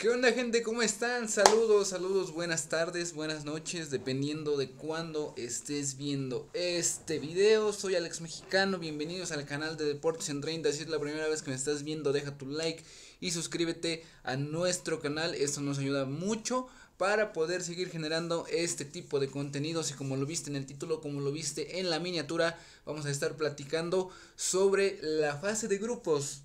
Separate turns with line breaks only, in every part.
¿Qué onda gente? ¿Cómo están? Saludos, saludos, buenas tardes, buenas noches, dependiendo de cuándo estés viendo este video. Soy Alex Mexicano, bienvenidos al canal de Deportes en 30. Si es la primera vez que me estás viendo, deja tu like y suscríbete a nuestro canal. Esto nos ayuda mucho para poder seguir generando este tipo de contenidos y como lo viste en el título, como lo viste en la miniatura, vamos a estar platicando sobre la fase de grupos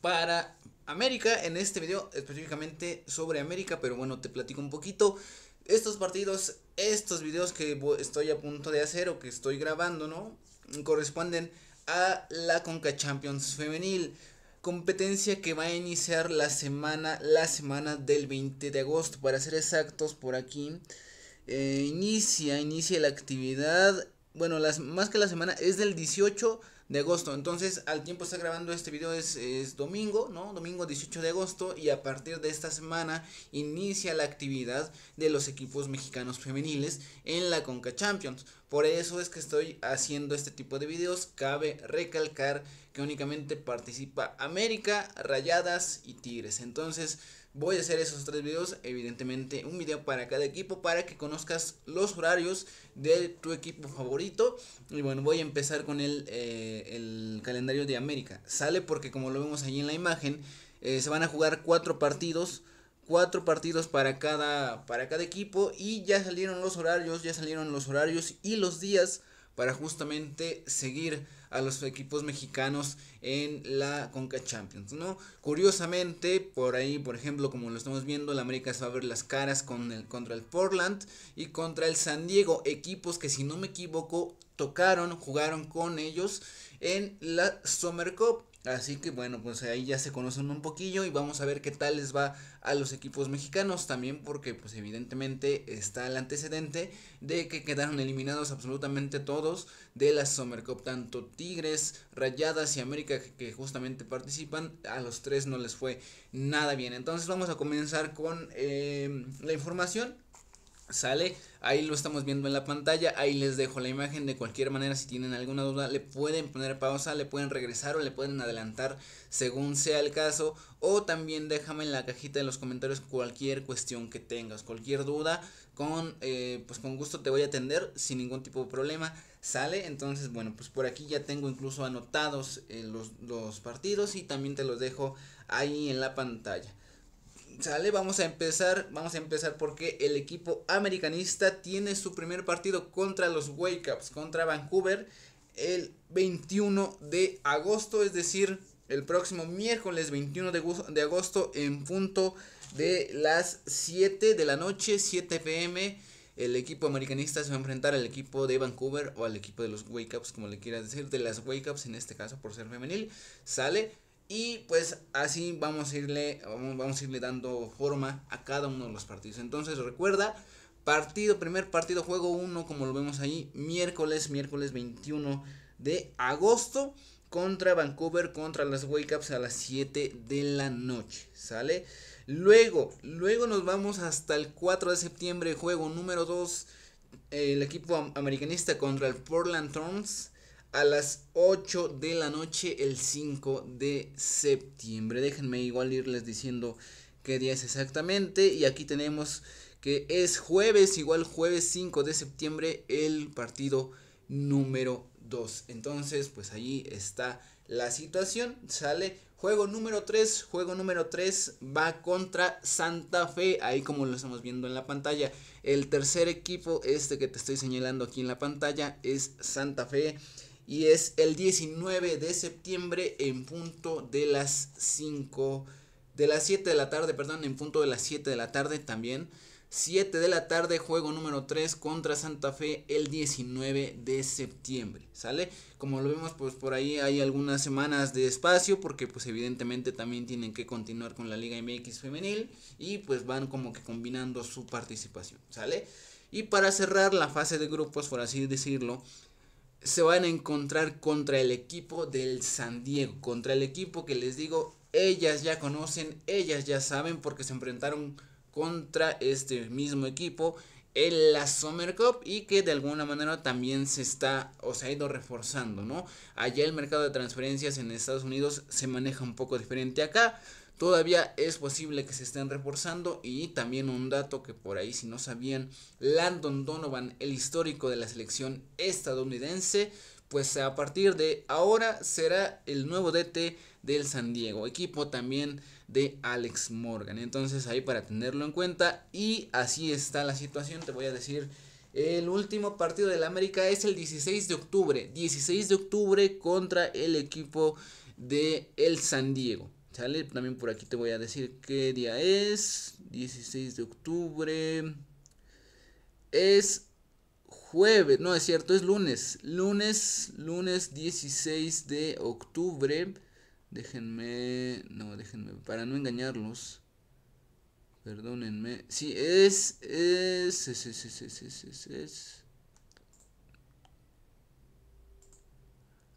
para América en este video específicamente sobre América, pero bueno, te platico un poquito. Estos partidos, estos videos que estoy a punto de hacer o que estoy grabando, ¿no? Corresponden a la Conca Champions Femenil competencia que va a iniciar la semana, la semana del 20 de agosto, para ser exactos por aquí. Eh, inicia, inicia la actividad, bueno, las, más que la semana, es del 18 de agosto. Entonces, al tiempo está grabando este video es, es, domingo, ¿no? Domingo 18 de agosto y a partir de esta semana inicia la actividad de los equipos mexicanos femeniles en la Conca Champions. Por eso es que estoy haciendo este tipo de videos. Cabe recalcar que únicamente participa América, Rayadas y Tigres. Entonces, Voy a hacer esos tres videos, evidentemente un video para cada equipo para que conozcas los horarios de tu equipo favorito. Y bueno, voy a empezar con el, eh, el calendario de América. Sale porque como lo vemos ahí en la imagen, eh, se van a jugar cuatro partidos cuatro partidos para cada para cada equipo y ya salieron los horarios ya salieron los horarios y los días para justamente seguir a los equipos mexicanos en la Conca Champions, ¿no? Curiosamente, por ahí, por ejemplo, como lo estamos viendo, la América se va a ver las caras con el, contra el Portland y contra el San Diego, equipos que si no me equivoco tocaron, jugaron con ellos en la Summer Cup Así que bueno, pues ahí ya se conocen un poquillo y vamos a ver qué tal les va a los equipos mexicanos también porque pues evidentemente está el antecedente de que quedaron eliminados absolutamente todos de la Summer Cup, tanto Tigres, Rayadas y América que, justamente participan, a los tres no les fue nada bien. Entonces vamos a comenzar con eh, la información Sale, ahí lo estamos viendo en la pantalla, ahí les dejo la imagen, de cualquier manera si tienen alguna duda le pueden poner pausa, le pueden regresar o le pueden adelantar según sea el caso o también déjame en la cajita de los comentarios cualquier cuestión que tengas, cualquier duda, con, eh, pues con gusto te voy a atender sin ningún tipo de problema, sale, entonces bueno, pues por aquí ya tengo incluso anotados eh, los, los partidos y también te los dejo ahí en la pantalla. Sale, vamos a empezar, vamos a empezar porque el equipo americanista tiene su primer partido contra los Wake Ups, contra Vancouver, el 21 de agosto, es decir, el próximo miércoles 21 de, de agosto en punto de las 7 de la noche, 7 pm. El equipo americanista se va a enfrentar al equipo de Vancouver o al equipo de los Wake Ups, como le quieras decir, de las Wake Ups en este caso por ser femenil. Sale. Y pues así vamos a irle, vamos, a irle dando forma a cada uno de los partidos. Entonces recuerda, partido, primer partido, juego 1, como lo vemos ahí, miércoles, miércoles 21 de agosto contra Vancouver, contra las Wake a las 7 de la noche, ¿sale? Luego, luego nos vamos hasta el 4 de septiembre, juego número 2, el equipo americanista contra el Portland Thorns a las 8 de la noche el 5 de septiembre. Déjenme igual irles diciendo qué día es exactamente. Y aquí tenemos que es jueves, igual jueves 5 de septiembre, el partido número 2. Entonces, pues ahí está la situación. Sale juego número 3. Juego número 3 va contra Santa Fe. Ahí como lo estamos viendo en la pantalla. El tercer equipo, este que te estoy señalando aquí en la pantalla, es Santa Fe y es el 19 de septiembre en punto de las 5 de las 7 de la tarde, perdón, en punto de las 7 de la tarde también. 7 de la tarde, juego número 3 contra Santa Fe el 19 de septiembre, ¿sale? Como lo vemos, pues por ahí hay algunas semanas de espacio porque pues evidentemente también tienen que continuar con la Liga MX femenil y pues van como que combinando su participación, ¿sale? Y para cerrar la fase de grupos, por así decirlo, se van a encontrar contra el equipo del San Diego, contra el equipo que les digo, ellas ya conocen, ellas ya saben porque se enfrentaron contra este mismo equipo en la Summer Cup y que de alguna manera también se está o se ha ido reforzando, ¿no? Allá el mercado de transferencias en Estados Unidos se maneja un poco diferente acá todavía es posible que se estén reforzando y también un dato que por ahí si no sabían, Landon Donovan, el histórico de la selección estadounidense, pues a partir de ahora será el nuevo DT del San Diego, equipo también de Alex Morgan. Entonces ahí para tenerlo en cuenta y así está la situación, te voy a decir. El último partido del América es el 16 de octubre, 16 de octubre contra el equipo de el San Diego también por aquí te voy a decir qué día es. 16 de octubre. Es jueves, no es cierto, es lunes. Lunes, lunes 16 de octubre. Déjenme, no, déjenme, para no engañarlos. Perdónenme. Sí, es, es, es, es, es, es, es, es.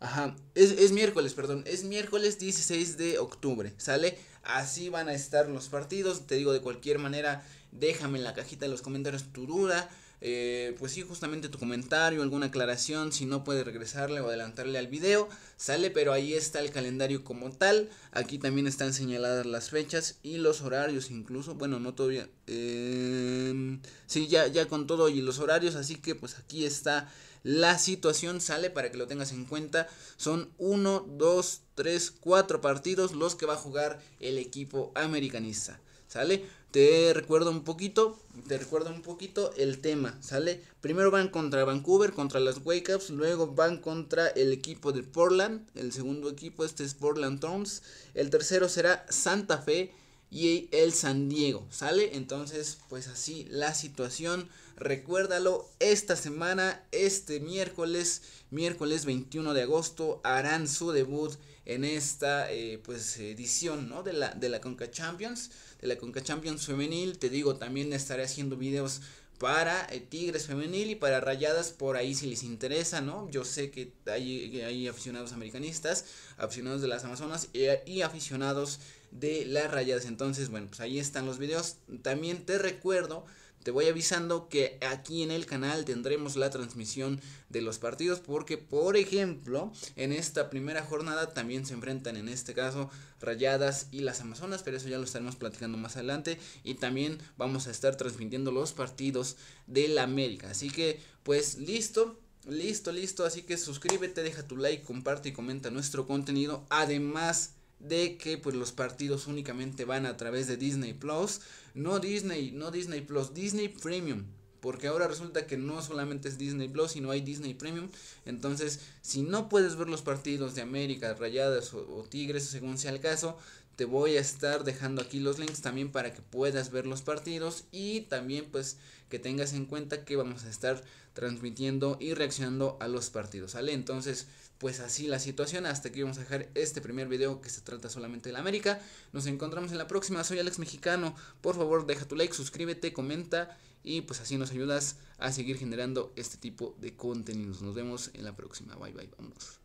Ajá, es, es, miércoles, perdón, es miércoles 16 de octubre, ¿sale? Así van a estar los partidos, te digo de cualquier manera, déjame en la cajita de los comentarios tu duda, eh, pues sí, justamente tu comentario, alguna aclaración, si no puedes regresarle o adelantarle al video, sale, pero ahí está el calendario como tal, aquí también están señaladas las fechas y los horarios incluso, bueno, no todavía, em, sí, ya, ya con todo y los horarios, así que pues aquí está la situación, sale para que lo tengas en cuenta, son 1, 2, 3, 4 partidos los que va a jugar el equipo americanista. ¿sale? Te recuerdo un poquito, te recuerdo un poquito el tema, ¿sale? Primero van contra Vancouver, contra las Wakeups luego van contra el equipo de Portland, el segundo equipo este es Portland Thorns, el tercero será Santa Fe, y el San Diego, ¿sale? Entonces, pues así la situación, recuérdalo, esta semana, este miércoles, miércoles 21 de agosto, harán su debut en esta, eh, pues, edición, ¿no? De la, de la Conca Champions, de la Conca Champions femenil, te digo, también estaré haciendo videos para eh, Tigres femenil y para Rayadas por ahí si les interesa, ¿no? Yo sé que hay, aficionados americanistas, aficionados de las Amazonas eh, y aficionados de las rayadas. Entonces, bueno, pues ahí están los videos. También te recuerdo te voy avisando que aquí en el canal tendremos la transmisión de los partidos porque por ejemplo en esta primera jornada también se enfrentan en este caso Rayadas y las Amazonas, pero eso ya lo estaremos platicando más adelante y también vamos a estar transmitiendo los partidos De la América. Así que pues listo. Listo, listo, así que suscríbete, deja tu like, comparte y comenta nuestro contenido. Además, de que pues los partidos únicamente van a través de Disney Plus, no Disney, no Disney Plus, Disney Premium, porque ahora resulta que no solamente es Disney Plus, sino hay Disney Premium, entonces si no puedes ver los partidos de América, Rayadas o, o Tigres, según sea el caso, te voy a estar dejando aquí los links también para que puedas ver los partidos y también pues que tengas en cuenta que vamos a estar transmitiendo y reaccionando a los partidos, ¿sale? Entonces, pues así la situación. Hasta aquí vamos a dejar este primer video que se trata solamente de la América. Nos encontramos en la próxima. Soy Alex Mexicano. Por favor, deja tu like, suscríbete, comenta y pues así nos ayudas a seguir generando este tipo de contenidos. Nos vemos en la próxima. Bye bye, vamos.